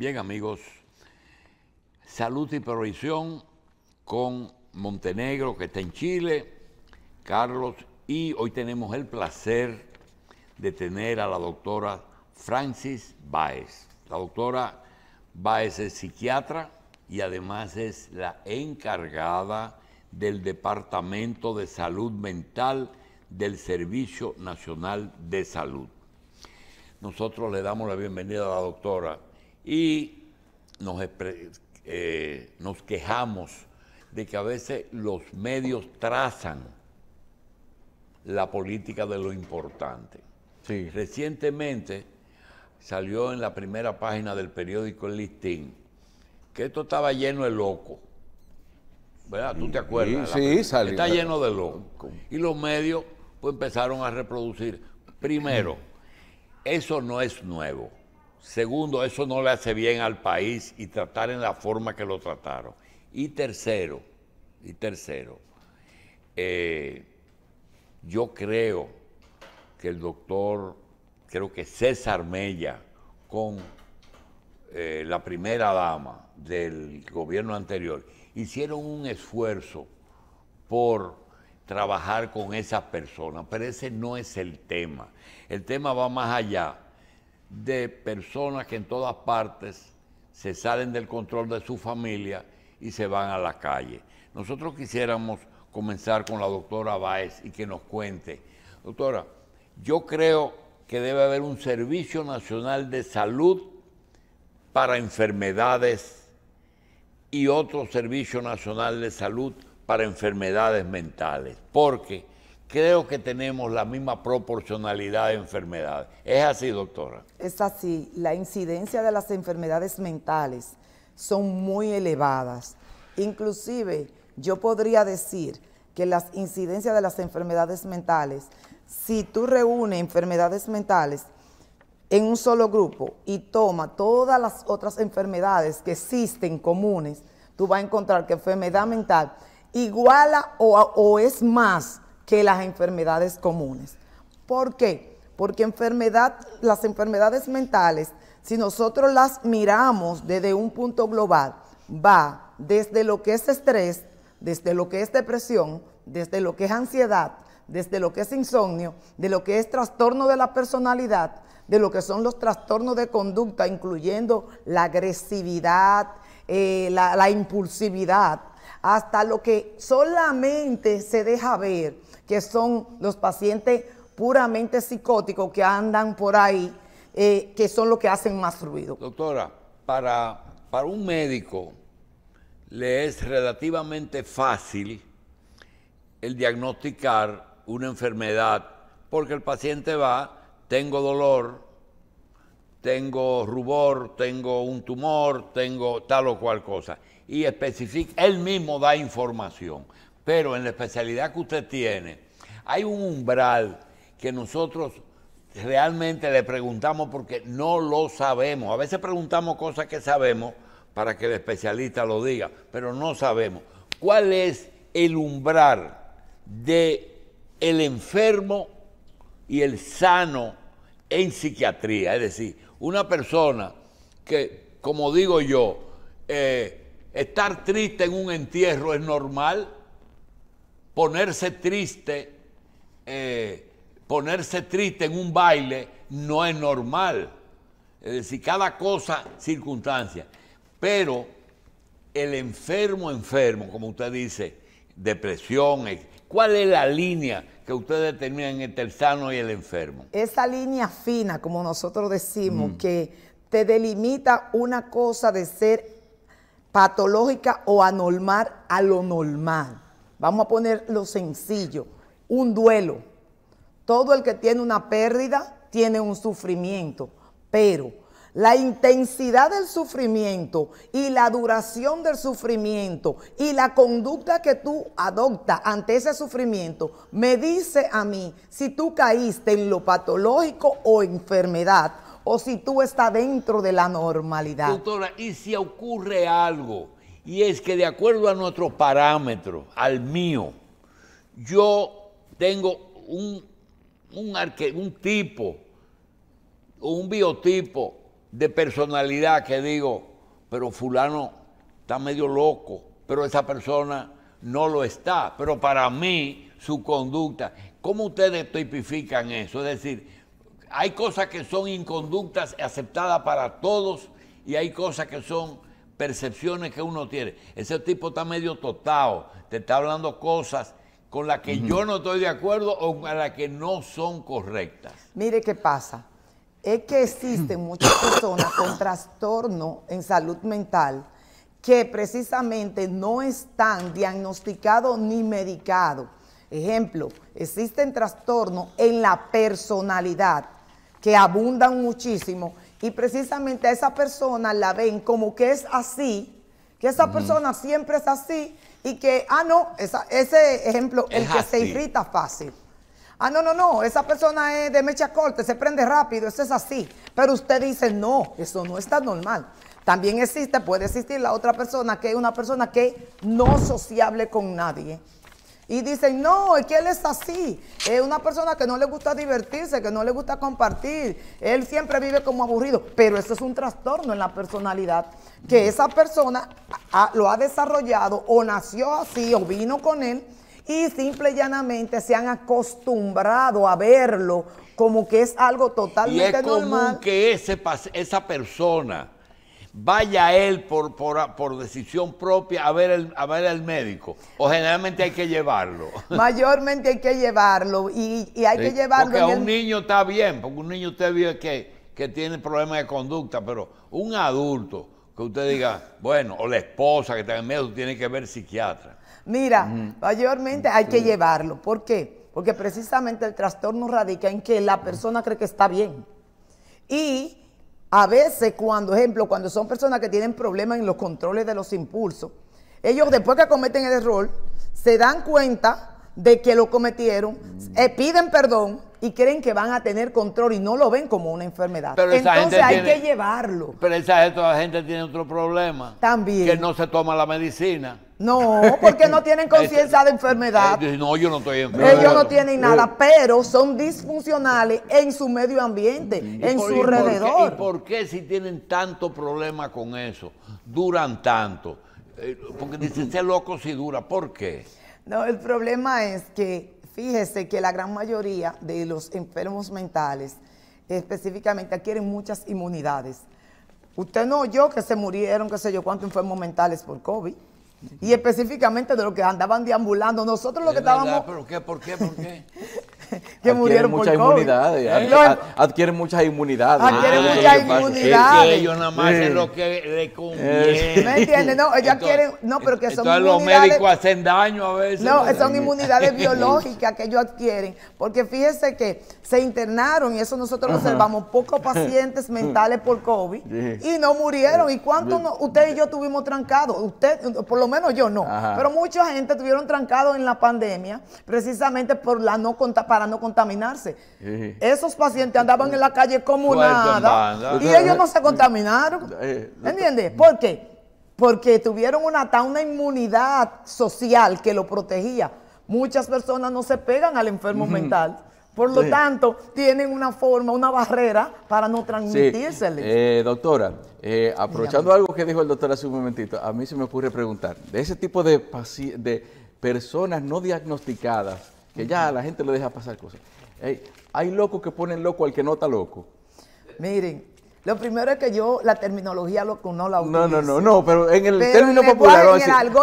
Bien, amigos, salud y provisión con Montenegro, que está en Chile, Carlos, y hoy tenemos el placer de tener a la doctora Francis Baez. La doctora Baez es psiquiatra y además es la encargada del Departamento de Salud Mental del Servicio Nacional de Salud. Nosotros le damos la bienvenida a la doctora. Y eh, nos, quejamos de que a veces los medios trazan la política de lo importante. Sí. Recientemente salió en la primera página del periódico El Listín que esto estaba lleno de loco, ¿Verdad? ¿Tú te acuerdas? Sí, salió. Está lleno de loco. Y los medios pues, empezaron a reproducir. Primero, eso no es nuevo. Segundo, eso no le hace bien al país y tratar en la forma que lo trataron. Y tercero, y tercero, eh, yo creo que el doctor, creo que César Mella, con eh, la primera dama del gobierno anterior, hicieron un esfuerzo por trabajar con esas personas, pero ese no es el tema. El tema va más allá de personas que en todas partes se salen del control de su familia y se van a la calle. Nosotros quisiéramos comenzar con la doctora Báez y que nos cuente. Doctora, yo creo que debe haber un Servicio Nacional de Salud para enfermedades y otro Servicio Nacional de Salud para enfermedades mentales, porque creo que tenemos la misma proporcionalidad de enfermedades. ¿Es así, doctora? Es así. La incidencia de las enfermedades mentales son muy elevadas. Inclusive, yo podría decir que las incidencias de las enfermedades mentales, si tú reúnes enfermedades mentales en un solo grupo y toma todas las otras enfermedades que existen comunes, tú vas a encontrar que enfermedad mental iguala o es más que las enfermedades comunes. ¿Por qué? Porque enfermedad, las enfermedades mentales, si nosotros las miramos desde un punto global, va desde lo que es estrés, desde lo que es depresión, desde lo que es ansiedad, desde lo que es insomnio, de lo que es trastorno de la personalidad, de lo que son los trastornos de conducta, incluyendo la agresividad, eh, la impulsividad, hasta lo que solamente se deja ver que son los pacientes puramente psicóticos que andan por ahí, eh, que son los que hacen más ruido. Doctora, para, para un médico le es relativamente fácil el diagnosticar una enfermedad, porque el paciente va, tengo dolor, tengo rubor, tengo un tumor, tengo tal o cual cosa, y especifica, él mismo da información. Pero en la especialidad que usted tiene, hay un umbral que nosotros realmente le preguntamos porque no lo sabemos. A veces preguntamos cosas que sabemos para que el especialista lo diga, pero no sabemos. ¿Cuál es el umbral de el enfermo y el sano en psiquiatría? Es decir, una persona que, como digo yo, eh, estar triste en un entierro es normal ponerse triste, eh, ponerse triste en un baile no es normal. Es decir, cada cosa, circunstancia. Pero el enfermo, enfermo, como usted dice, depresión, ¿cuál es la línea que usted determina entre el sano y el enfermo? Esa línea fina, como nosotros decimos, mm. que te delimita una cosa de ser patológica o anormal a lo normal. Vamos a ponerlo sencillo, un duelo. Todo el que tiene una pérdida tiene un sufrimiento, pero la intensidad del sufrimiento y la duración del sufrimiento y la conducta que tú adoptas ante ese sufrimiento me dice a mí si tú caíste en lo patológico o enfermedad o si tú estás dentro de la normalidad. Doctora, ¿y si ocurre algo? Y es que de acuerdo a nuestro parámetro, al mío, yo tengo un, un tipo, un biotipo de personalidad que digo, pero fulano está medio loco, pero esa persona no lo está. Pero para mí, su conducta, ¿cómo ustedes tipifican eso? Es decir, hay cosas que son inconductas aceptadas para todos y hay cosas que son percepciones que uno tiene. Ese tipo está medio totado, te está hablando cosas con las que yo no estoy de acuerdo o con las que no son correctas. Mire qué pasa. Es que existen muchas personas con trastorno en salud mental que precisamente no están diagnosticados ni medicados. Ejemplo, existen trastornos en la personalidad que abundan muchísimo y precisamente a esa persona la ven como que es así, que esa persona siempre es así y que, ah, no, ese ejemplo, el que se irrita fácil. Ah, no, no, no, esa persona es de mecha corta, se prende rápido, eso es así. Pero usted dice, no, eso no está normal. También existe, puede existir la otra persona que es una persona que no sociable con nadie y dicen, no, es que él es así, es una persona que no le gusta divertirse, que no le gusta compartir, él siempre vive como aburrido, pero eso es un trastorno en la personalidad, que mm. esa persona lo ha desarrollado o nació así o vino con él y simple y llanamente se han acostumbrado a verlo como que es algo totalmente y normal. que ese, esa persona vaya él por, por, decisión propia a ver, a ver al médico? ¿O generalmente hay que llevarlo? Mayormente hay que llevarlo y, hay que llevarlo. Porque un niño está bien, porque un niño usted vive que, tiene problemas de conducta, pero un adulto que usted diga, bueno, o la esposa que está en medio, tiene que ver psiquiatra. Mira, mayormente hay que llevarlo. ¿Por qué? Porque precisamente el trastorno radica en que la persona cree que está bien. Y a veces, cuando, ejemplo, cuando son personas que tienen problemas en los controles de los impulsos, ellos después que cometen el error, se dan cuenta de que lo cometieron, eh, piden perdón, y creen que van a tener control y no lo ven como una enfermedad. Entonces hay que llevarlo. Pero esa gente tiene otro problema. También. Que no se toma la medicina. No, porque no tienen este, conciencia de enfermedad. Eh, no, yo no estoy enfermo. Ellos no tienen uh. nada, pero son disfuncionales en su medio ambiente, en su alrededor. ¿Y por qué si tienen tanto problema con eso? Duran tanto. Eh, porque dicen, ese loco si dura. ¿Por qué? No, el problema es que Fíjese que la gran mayoría de los enfermos mentales específicamente adquieren muchas inmunidades. Usted no oyó que se murieron, qué sé yo, cuántos enfermos mentales por COVID. Y específicamente de los que andaban deambulando. Nosotros lo que estábamos... ¿Pero qué? ¿Por qué? ¿Por qué? que murieron muchas por Inmunidades, adquieren muchas inmunidades. Adquieren muchas inmunidades. ellos nada más en lo que le conviene. ¿Me entiendes? No, ellos adquieren, no, pero que son inmunidades. los médicos hacen daño a veces. No, son inmunidades biológicas que ellos adquieren. Porque fíjese que se internaron, y eso nosotros observamos, pocos pacientes mentales por COVID y no murieron. ¿Y cuántos usted y yo tuvimos trancados? Usted, por lo menos yo no. Pero mucha gente tuvieron trancado en la pandemia precisamente por la no contar no contaminarse. Esos pacientes andaban en la calle como nada y ellos no se contaminaron. Eh, ¿Entiendes? ¿Por qué? Porque tuvieron una, una inmunidad social que lo protegía. Muchas personas no se pegan al enfermo mental. Por lo tanto, tienen una forma, una barrera para no transmitírseles. Eh, doctora, eh, aprovechando algo que dijo el doctor hace un momentito, a mí se me ocurre preguntar, de ese tipo de, de personas no diagnosticadas, que ya la gente le deja pasar cosas. hay locos que ponen loco al que no está loco. Miren, lo primero es que yo la terminología loco no la uso No, no, no, pero en el término popular,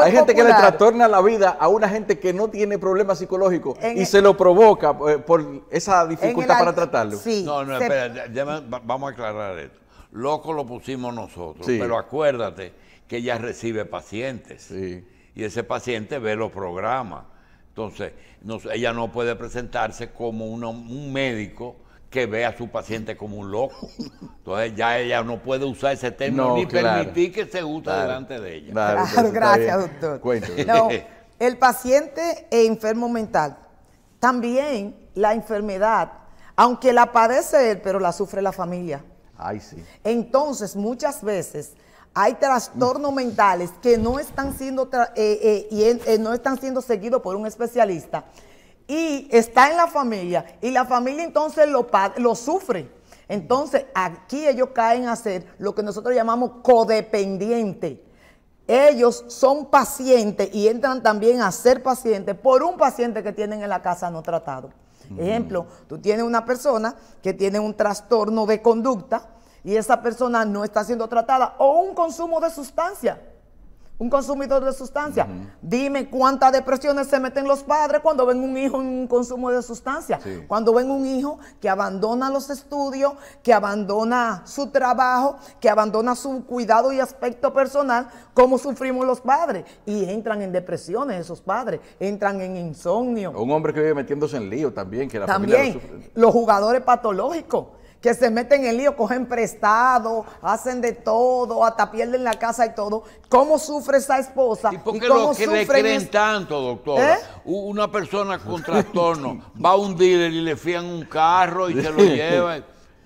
hay gente que le trastorna la vida a una gente que no tiene problemas psicológicos y se lo provoca eh, por esa dificultad para tratarlo. no, no, espera, vamos a aclarar esto. Loco lo pusimos nosotros, pero acuérdate que ella recibe pacientes y ese paciente ve los programas entonces, no, ella no puede presentarse como un médico que ve a su paciente como un loco. Entonces ya ella no puede usar ese término ni permitir que se use delante de ella. Claro, pues, gracias, doctor. No, el paciente es enfermo mental. También la enfermedad, aunque la padece él, pero la sufre la familia. Ay, sí. Entonces, muchas veces hay trastornos mentales que no están siendo, eh, eh, eh, no están siendo seguidos por un especialista y está en la familia y la familia entonces lo, sufre. Entonces aquí ellos caen a ser lo que nosotros llamamos codependiente. Ellos son pacientes y entran también a ser pacientes por un paciente que tienen en la casa no tratado. Ejemplo, tú tienes una persona que tiene un trastorno de conducta, y esa persona no está siendo tratada o un consumo de sustancia. Un consumidor de sustancia. Dime cuántas depresiones se meten los padres cuando ven un hijo en un consumo de sustancia. Cuando ven un hijo que abandona los estudios, que abandona su trabajo, que abandona su cuidado y aspecto personal, ¿cómo sufrimos los padres. Y entran en depresiones esos padres, entran en insomnio. Un hombre que vive metiéndose en lío también, que la también, familia lo Los jugadores patológicos que se meten en lío, cogen prestado, hacen de todo, hasta pierden la casa y todo. ¿Cómo sufre esa esposa? ¿Y por qué lo que creen tanto, doctor? ¿Eh? Una persona con trastorno va a un dealer y le fían un carro y se lo lleva.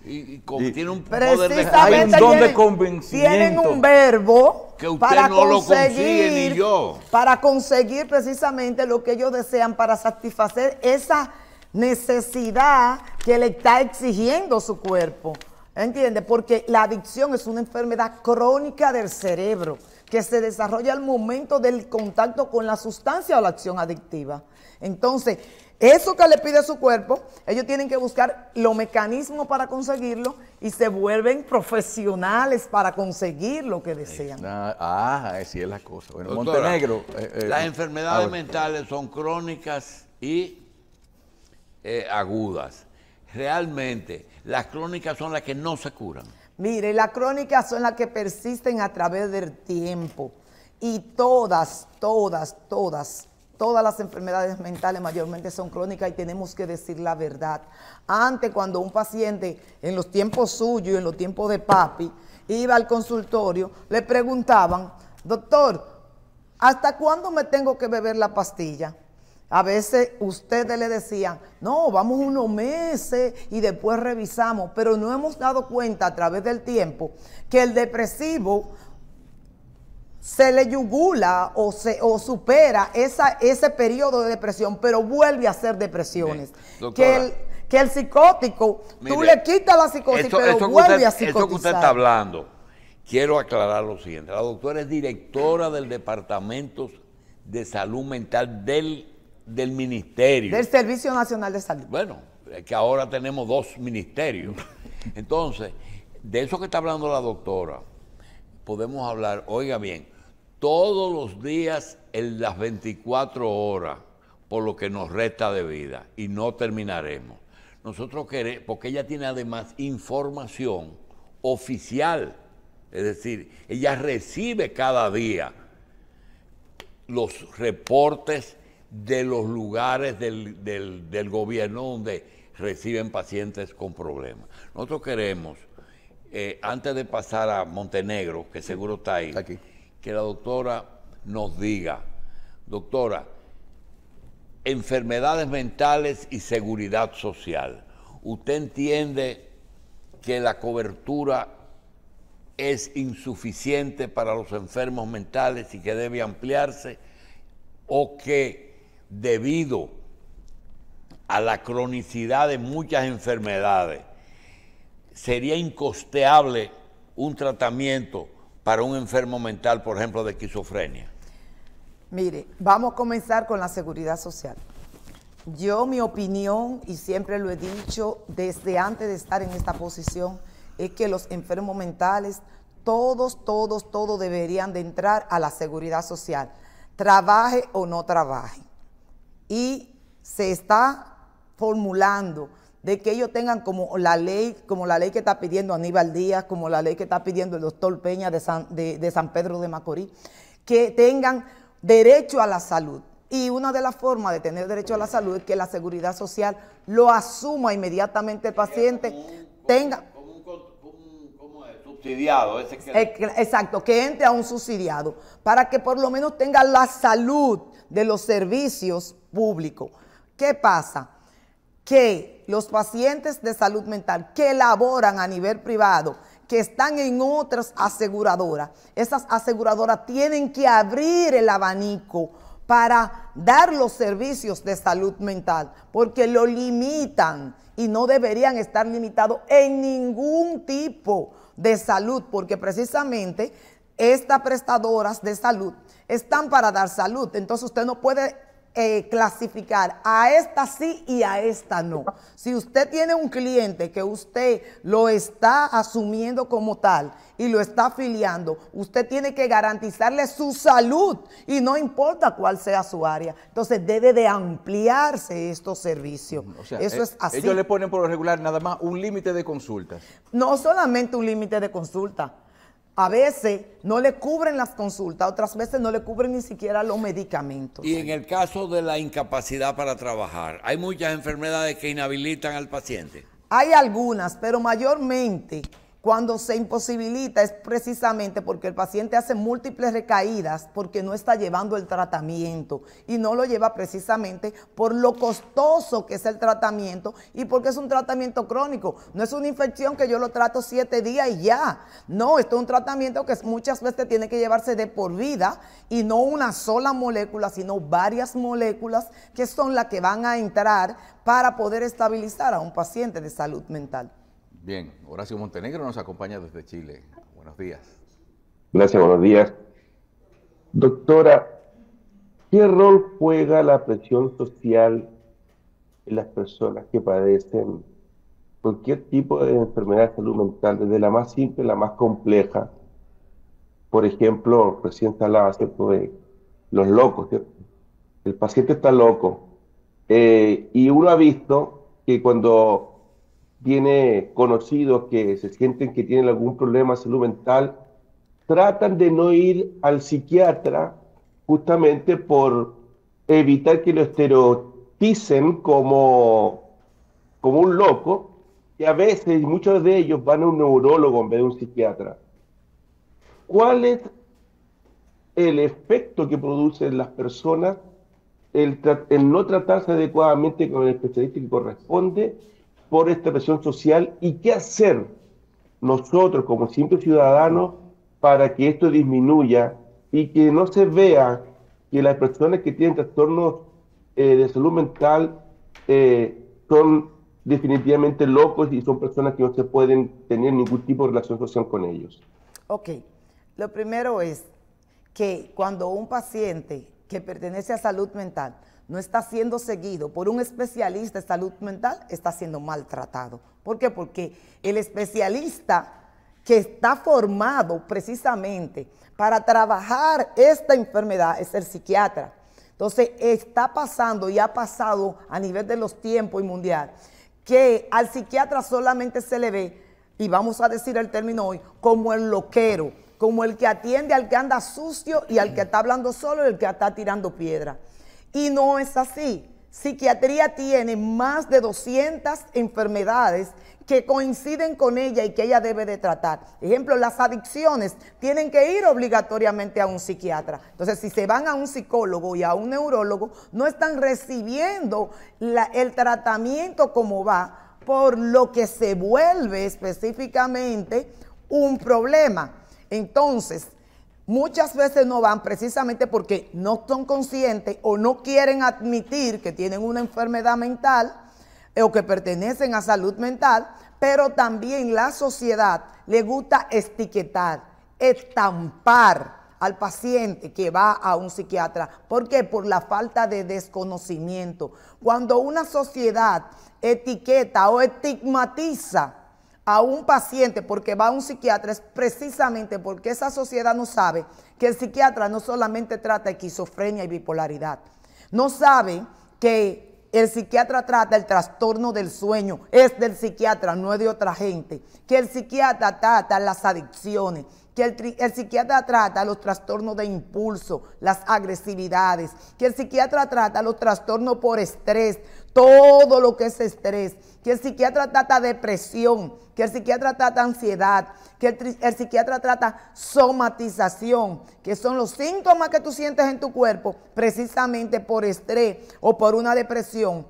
Y, tiene un poder de, convencimiento. Tienen un verbo que usted para no lo consigue, ni yo. Para conseguir precisamente lo que ellos desean, para satisfacer esa necesidad que le está exigiendo su cuerpo. ¿Entiende? Porque la adicción es una enfermedad crónica del cerebro que se desarrolla al momento del contacto con la sustancia o la acción adictiva. Entonces, eso que le pide su cuerpo, ellos tienen que buscar los mecanismos para conseguirlo y se vuelven profesionales para conseguir lo que desean. Ah, así es la cosa. Bueno, Montenegro. Eh, eh, las eh, enfermedades ah, mentales son crónicas y eh, agudas. Realmente, las crónicas son las que no se curan. Mire, las crónicas son las que persisten a través del tiempo. Y todas, todas, todas, todas las enfermedades mentales mayormente son crónicas y tenemos que decir la verdad. Antes, cuando un paciente, en los tiempos suyos, en los tiempos de papi, iba al consultorio, le preguntaban, doctor, ¿hasta cuándo me tengo que beber la pastilla? A veces ustedes le decían, no, vamos unos meses y después revisamos, pero no hemos dado cuenta a través del tiempo que el depresivo se le yugula o, se, supera esa, ese periodo de depresión, pero vuelve a ser depresiones. que, el, que el psicótico, tú le quitas la psicosis, pero vuelve a psicotizar. Eso que usted está hablando, quiero aclarar lo siguiente. La doctora es directora del Departamento de Salud Mental del del ministerio. Del Servicio Nacional de Salud. Bueno, que ahora tenemos dos ministerios. Entonces, de eso que está hablando la doctora, podemos hablar, oiga bien, todos los días en las 24 horas, por lo que nos resta de vida, y no terminaremos. Nosotros queremos, porque ella tiene además información oficial, es decir, ella recibe cada día los reportes de los lugares del, gobierno donde reciben pacientes con problemas. Nosotros queremos, eh, antes de pasar a Montenegro, que seguro está ahí, que la doctora nos diga, doctora, enfermedades mentales y seguridad social. ¿Usted entiende que la cobertura es insuficiente para los enfermos mentales y que debe ampliarse? ¿O que debido a la cronicidad de muchas enfermedades, sería incosteable un tratamiento para un enfermo mental, por ejemplo, de esquizofrenia? Mire, vamos a comenzar con la seguridad social. Yo mi opinión, y siempre lo he dicho desde antes de estar en esta posición, es que los enfermos mentales, todos, todos, todos deberían de entrar a la seguridad social, trabaje o no trabaje y se está formulando de que ellos tengan como la ley, como la ley que está pidiendo Aníbal Díaz, como la ley que está pidiendo el doctor Peña de San, de, San Pedro de Macorís, que tengan derecho a la salud. Y una de las formas de tener derecho a la salud es que la seguridad social lo asuma inmediatamente el paciente, como un, tenga... subsidiado, ese que... Exacto, que entre a un subsidiado, para que por lo menos tenga la salud de los servicios públicos. ¿Qué pasa? Que los pacientes de salud mental que laboran a nivel privado, que están en otras aseguradoras, esas aseguradoras tienen que abrir el abanico para dar los servicios de salud mental, porque lo limitan y no deberían estar limitados en ningún tipo de salud, porque precisamente estas prestadoras de salud están para dar salud. Entonces usted no puede eh, clasificar a esta sí y a esta no. Si usted tiene un cliente que usted lo está asumiendo como tal y lo está afiliando, usted tiene que garantizarle su salud y no importa cuál sea su área. Entonces debe de ampliarse estos servicios. Eso eh, es así. Ellos le ponen por lo regular nada más un límite de consultas. No solamente un límite de consulta. A veces no le cubren las consultas, otras veces no le cubren ni siquiera los medicamentos. Y en el caso de la incapacidad para trabajar, hay muchas enfermedades que inhabilitan al paciente. Hay algunas, pero mayormente cuando se imposibilita es precisamente porque el paciente hace múltiples recaídas porque no está llevando el tratamiento y no lo lleva precisamente por lo costoso que es el tratamiento y porque es un tratamiento crónico. No es una infección que yo lo trato siete días y ya. No, esto es un tratamiento que muchas veces tiene que llevarse de por vida y no una sola molécula, sino varias moléculas que son las que van a entrar para poder estabilizar a un paciente de salud mental. Bien, Horacio Montenegro nos acompaña desde Chile. Buenos días. Gracias, buenos días. Doctora, ¿qué rol juega la presión social en las personas que padecen cualquier tipo de enfermedad de salud mental, desde la más simple a la más compleja? Por ejemplo, recién hablaba, ¿cierto?, de los locos, El paciente está loco. Eh, y uno ha visto que cuando tiene conocidos que se sienten que tienen algún problema de salud mental, tratan de no ir al psiquiatra justamente por evitar que lo estereoticen como, como un loco, y a veces muchos de ellos van a un neurólogo en vez de un psiquiatra. ¿Cuál es el efecto que producen las personas el no tratarse adecuadamente con el especialista que corresponde por esta presión social y qué hacer nosotros como simples ciudadanos para que esto disminuya y que no se vea que las personas que tienen trastornos eh, de salud mental eh, son definitivamente locos y son personas que no se pueden tener ningún tipo de relación social con ellos. Ok, lo primero es que cuando un paciente que pertenece a salud mental no está siendo seguido por un especialista de salud mental, está siendo maltratado. ¿Por qué? Porque el especialista que está formado precisamente para trabajar esta enfermedad es el psiquiatra. Entonces está pasando y ha pasado a nivel de los tiempos y mundial que al psiquiatra solamente se le ve, y vamos a decir el término hoy, como el loquero, como el que atiende al que anda sucio y al que está hablando solo y el que está tirando piedra. Y no es así. Psiquiatría tiene más de 200 enfermedades que coinciden con ella y que ella debe de tratar. Ejemplo, las adicciones tienen que ir obligatoriamente a un psiquiatra. Entonces, si se van a un psicólogo y a un neurólogo, no están recibiendo el tratamiento como va, por lo que se vuelve específicamente un problema. Entonces, muchas veces no van precisamente porque no son conscientes o no quieren admitir que tienen una enfermedad mental eh, o que pertenecen a salud mental, pero también la sociedad le gusta etiquetar, estampar al paciente que va a un psiquiatra. ¿Por qué? Por la falta de desconocimiento. Cuando una sociedad etiqueta o estigmatiza a un paciente porque va a un psiquiatra es precisamente porque esa sociedad no sabe que el psiquiatra no solamente trata esquizofrenia y bipolaridad, no sabe que el psiquiatra trata el trastorno del sueño, es del psiquiatra, no es de otra gente, que el psiquiatra trata las adicciones, que el, el, psiquiatra trata los trastornos de impulso, las agresividades, que el psiquiatra trata los trastornos por estrés, todo lo que es estrés, que el psiquiatra trata depresión, que el psiquiatra trata ansiedad, que el, psiquiatra trata somatización, que son los síntomas que tú sientes en tu cuerpo precisamente por estrés o por una depresión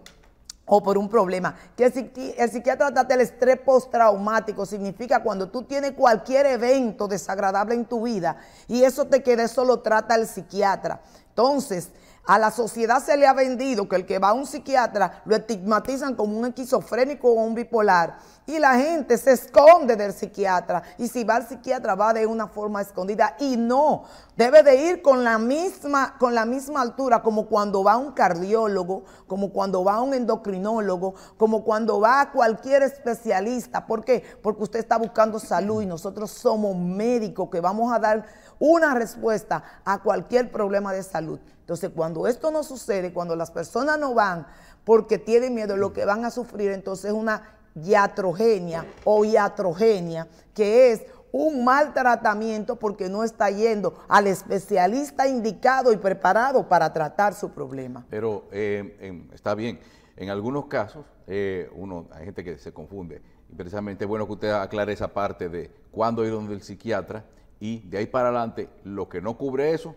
o por un problema. Que el, el psiquiatra trata el estrés postraumático, significa cuando tú tienes cualquier evento desagradable en tu vida y eso te queda, eso lo trata el psiquiatra. Entonces, a la sociedad se le ha vendido que el que va a un psiquiatra lo estigmatizan como un esquizofrénico o un bipolar. Y la gente se esconde del psiquiatra. Y si va al psiquiatra va de una forma escondida. Y no, debe de ir con la misma, con la misma altura como cuando va un cardiólogo, como cuando va a un endocrinólogo, como cuando va a cualquier especialista. ¿Por qué? Porque usted está buscando salud y nosotros somos médicos que vamos a dar una respuesta a cualquier problema de salud. Entonces, cuando esto no sucede, cuando las personas no van porque tienen miedo, lo que van a sufrir entonces es una iatrogenia o iatrogenia, que es un mal tratamiento porque no está yendo al especialista indicado y preparado para tratar su problema. Pero eh, está bien, en algunos casos, eh, uno, hay gente que se confunde, precisamente es bueno que usted aclare esa parte de cuándo ir donde el psiquiatra y de ahí para adelante lo que no cubre eso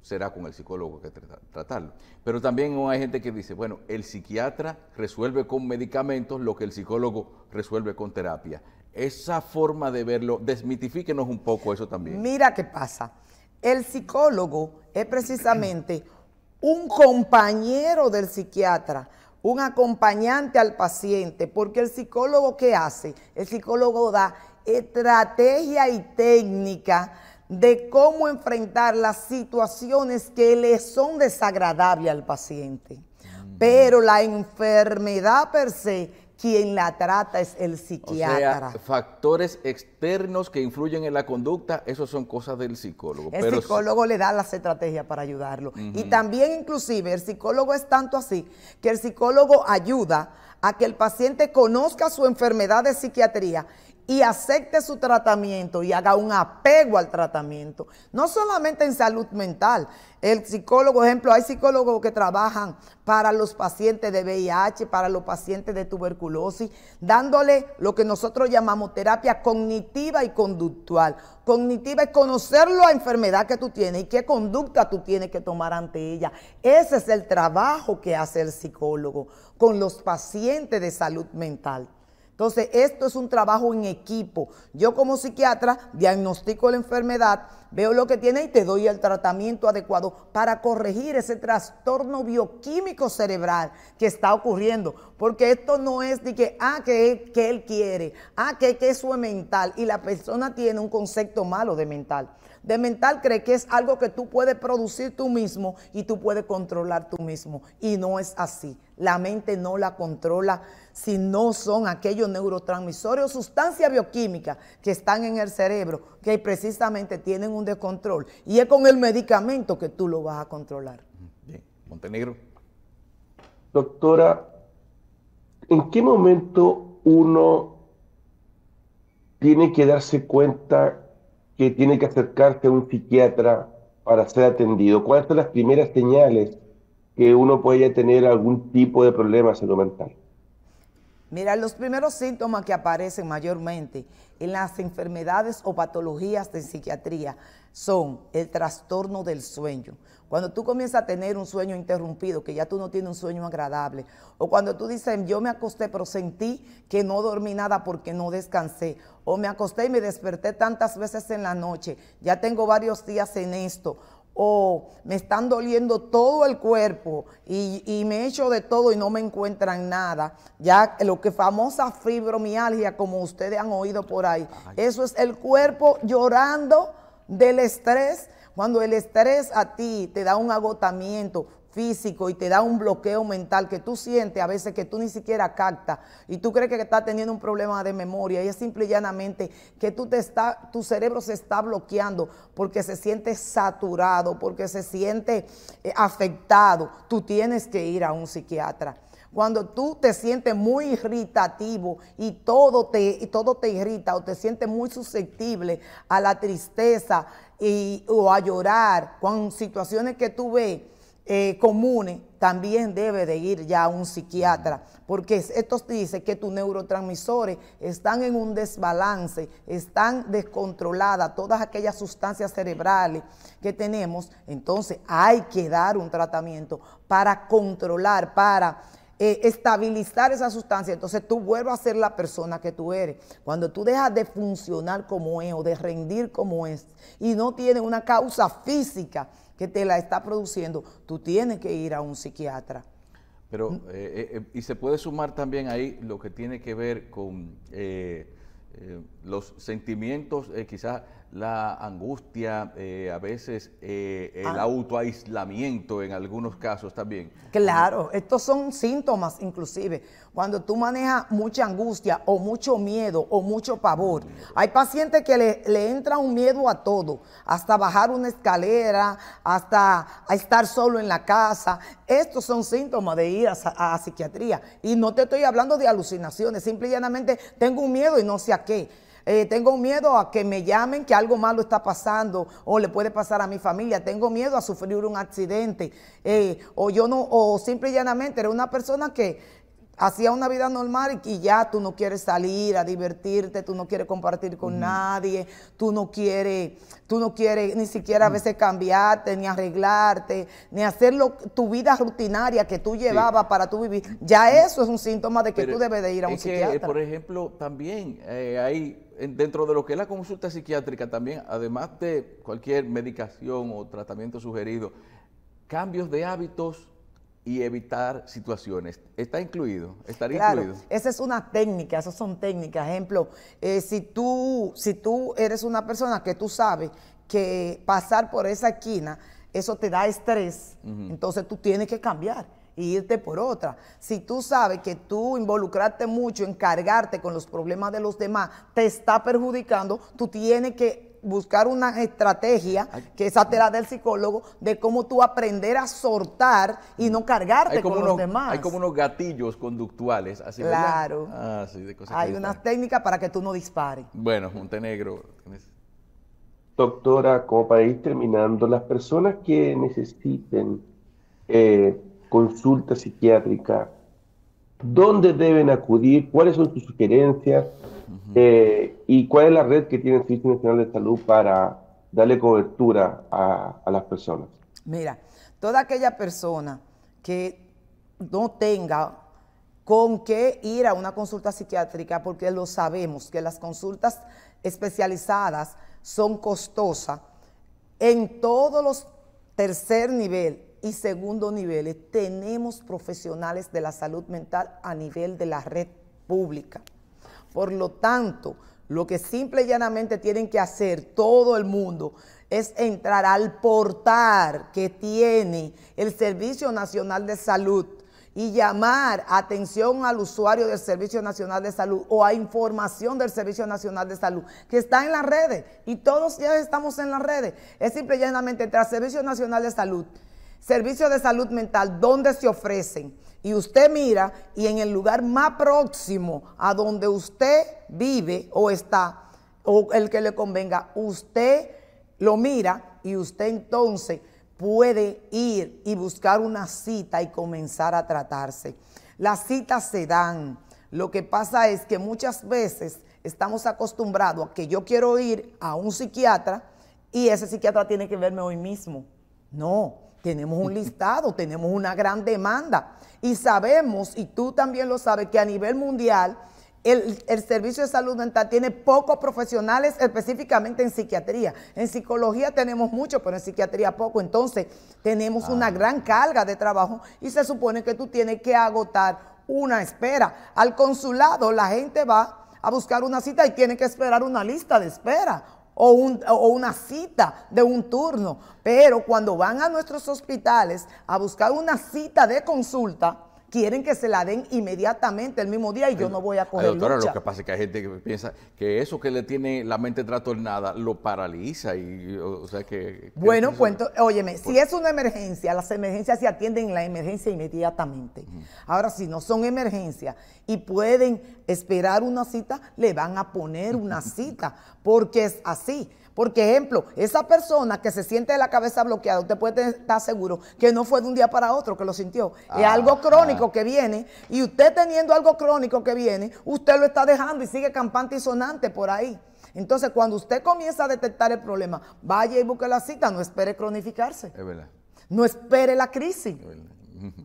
será con el psicólogo que tratarlo. Pero también hay gente que dice, bueno, el psiquiatra resuelve con medicamentos lo que el psicólogo resuelve con terapia. Esa forma de verlo, desmitifíquenos un poco eso también. Mira qué pasa. El psicólogo es precisamente un compañero del psiquiatra, un acompañante al paciente, porque el psicólogo ¿qué hace? El psicólogo da estrategia y técnica de cómo enfrentar las situaciones que le son desagradables al paciente. Pero la enfermedad per se, quien la trata es el psiquiatra. factores externos que influyen en la conducta, eso son cosas del psicólogo. El psicólogo le da las estrategias para ayudarlo. Y también inclusive el psicólogo es tanto así, que el psicólogo ayuda a que el paciente conozca su enfermedad de psiquiatría y acepte su tratamiento y haga un apego al tratamiento. No solamente en salud mental. El psicólogo, ejemplo, hay psicólogos que trabajan para los pacientes de VIH, para los pacientes de tuberculosis, dándole lo que nosotros llamamos terapia cognitiva y conductual. Cognitiva es conocer la enfermedad que tú tienes y qué conducta tú tienes que tomar ante ella. Ese es el trabajo que hace el psicólogo con los pacientes de salud mental. Entonces, esto es un trabajo en equipo. Yo como psiquiatra diagnostico la enfermedad, veo lo que tiene y te doy el tratamiento adecuado para corregir ese trastorno bioquímico cerebral que está ocurriendo. Porque esto no es de que, ah, que, él quiere, ah, que, que eso es mental. Y la persona tiene un concepto malo de mental. De mental cree que es algo que tú puedes producir tú mismo y tú puedes controlar tú mismo. Y no es así. La mente no la controla si no son aquellos neurotransmisores o sustancias bioquímicas que están en el cerebro, que precisamente tienen un descontrol. Y es con el medicamento que tú lo vas a controlar. Bien, Montenegro. Doctora, ¿en qué momento uno tiene que darse cuenta que tiene que acercarse a un psiquiatra para ser atendido? ¿Cuáles son las primeras señales que uno puede tener algún tipo de problema salud mental? Mira, los primeros síntomas que aparecen mayormente en las enfermedades o patologías de psiquiatría son el trastorno del sueño. Cuando tú comienzas a tener un sueño interrumpido, que ya tú no tienes un sueño agradable, o cuando tú dices, yo me acosté pero sentí que no dormí nada porque no descansé, o me acosté y me desperté tantas veces en la noche, ya tengo varios días en esto, o me están doliendo todo el cuerpo y, me echo de todo y no me encuentran nada. Ya lo que famosa fibromialgia, como ustedes han oído por ahí, eso es el cuerpo llorando del estrés. Cuando el estrés a ti te da un agotamiento, físico y te da un bloqueo mental que tú sientes a veces que tú ni siquiera captas y tú crees que estás teniendo un problema de memoria y es simple y llanamente que tú te está, tu cerebro se está bloqueando porque se siente saturado, porque se siente eh, afectado. Tú tienes que ir a un psiquiatra cuando tú te sientes muy irritativo y todo te, y todo te irrita o te sientes muy susceptible a la tristeza o a llorar, con situaciones que tú ves eh, comune también debe de ir ya a un psiquiatra, porque esto dice que tus neurotransmisores están en un desbalance, están descontroladas, todas aquellas sustancias cerebrales que tenemos, entonces hay que dar un tratamiento para controlar, para eh, estabilizar esa sustancia, entonces tú vuelves a ser la persona que tú eres. Cuando tú dejas de funcionar como es o de rendir como es y no tienes una causa física que te la está produciendo, tú tienes que ir a un psiquiatra. Pero, eh, eh, y se puede sumar también ahí lo que tiene que ver con los sentimientos, quizás la angustia, eh, a veces eh, el ah. autoaislamiento en algunos casos también. Claro, estos son síntomas inclusive. Cuando tú manejas mucha angustia o mucho miedo o mucho pavor, hay pacientes que le, entra un miedo a todo, hasta bajar una escalera, hasta estar solo en la casa. Estos son síntomas de ir a, psiquiatría. Y no te estoy hablando de alucinaciones, simple y llanamente tengo un miedo y no sé a qué eh, tengo miedo a que me llamen que algo malo está pasando o le puede pasar a mi familia. Tengo miedo a sufrir un accidente. Eh, o yo no, o simple y llanamente era una persona que hacía una vida normal y ya tú no quieres salir a divertirte, tú no quieres compartir con nadie, tú no quieres, tú no quieres ni siquiera a veces cambiarte, ni arreglarte, ni hacer tu vida rutinaria que tú llevabas para tu vivir. Ya eso es un síntoma de que tú debes de ir a un es eh, por ejemplo, también hay dentro de lo que es la consulta psiquiátrica también, además de cualquier medicación o tratamiento sugerido, cambios de hábitos y evitar situaciones. ¿Está incluido? ¿Estaría claro, Esa es una técnica, esas son técnicas. Ejemplo, eh, si, tú, si tú eres una persona que tú sabes que pasar por esa esquina, eso te da estrés, entonces tú tienes que cambiar irte por otra. Si tú sabes que tú involucrarte mucho, en cargarte con los problemas de los demás, te está perjudicando, tú tienes que buscar una estrategia, que esa te la del psicólogo, de cómo tú aprender a soltar y no cargarte con los demás. Hay como unos gatillos conductuales. Así, claro. Ah, hay unas técnicas para que tú no dispares. Bueno, Montenegro. Doctora, como para ir terminando, las personas que necesiten eh, consulta psiquiátrica, dónde deben acudir, cuáles son sus sugerencias eh, y cuál es la red que tiene el Servicio Nacional de Salud para darle cobertura a, a las personas. Mira, toda aquella persona que no tenga con qué ir a una consulta psiquiátrica, porque lo sabemos, que las consultas especializadas son costosas en todos los tercer nivel, y segundo nivel, tenemos profesionales de la salud mental a nivel de la red pública. Por lo tanto, lo que simple y llanamente tienen que hacer todo el mundo es entrar al portal que tiene el Servicio Nacional de Salud y llamar atención al usuario del Servicio Nacional de Salud o a información del Servicio Nacional de Salud, que está en las redes y todos ya estamos en las redes. Es simple y llanamente entrar al Servicio Nacional de Salud servicios de salud mental, ¿dónde se ofrecen? Y usted mira y en el lugar más próximo a donde usted vive o está, o el que le convenga, usted lo mira y usted entonces puede ir y buscar una cita y comenzar a tratarse. Las citas se dan. Lo que pasa es que muchas veces estamos acostumbrados a que yo quiero ir a un psiquiatra y ese psiquiatra tiene que verme hoy mismo. No, tenemos un listado, tenemos una gran demanda y sabemos, y tú también lo sabes, que a nivel mundial el, servicio de salud mental tiene pocos profesionales específicamente en psiquiatría. En psicología tenemos muchos, pero en psiquiatría poco. Entonces tenemos una ah. gran carga de trabajo y se supone que tú tienes que agotar una espera. Al consulado la gente va a buscar una cita y tiene que esperar una lista de espera o, una cita de un turno. Pero cuando van a nuestros hospitales a buscar una cita de consulta, quieren que se la den inmediatamente el mismo día y yo no voy a coger doctora, lo que pasa es que hay gente que piensa que eso que le tiene la mente trastornada lo paraliza y, o sea, que... Bueno, pues, óyeme, si es una emergencia, las emergencias se atienden en la emergencia inmediatamente. Ahora, si no son emergencias y pueden esperar una cita, le van a poner una cita, porque es así. Porque, ejemplo, esa persona que se siente de la cabeza bloqueada, usted puede estar seguro que no fue de un día para otro que lo sintió. es ah, algo crónico ah. que viene. Y usted teniendo algo crónico que viene, usted lo está dejando y sigue campante y sonante por ahí. Entonces, cuando usted comienza a detectar el problema, vaya y busque la cita, no espere cronificarse. Es verdad. No espere la crisis. Es verdad.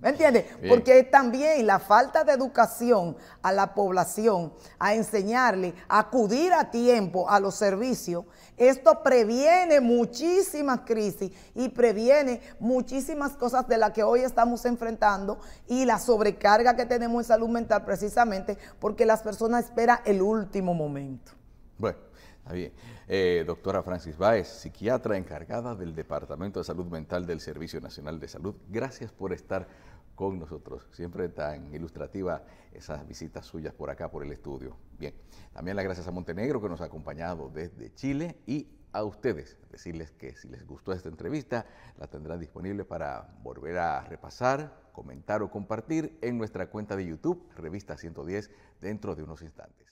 ¿Me entiendes? Porque también la falta de educación a la población, a enseñarle, a acudir a tiempo a los servicios, esto previene muchísimas crisis y previene muchísimas cosas de las que hoy estamos enfrentando y la sobrecarga que tenemos en salud mental precisamente porque las personas esperan el último momento. Bueno, está bien. Eh, doctora Francis Baez, psiquiatra encargada del Departamento de Salud Mental del Servicio Nacional de Salud, gracias por estar con nosotros. Siempre tan ilustrativa esas visitas suyas por acá, por el estudio. Bien, también las gracias a Montenegro que nos ha acompañado desde Chile y a ustedes. Decirles que si les gustó esta entrevista, la tendrán disponible para volver a repasar, comentar o compartir en nuestra cuenta de YouTube, Revista 110, dentro de unos instantes.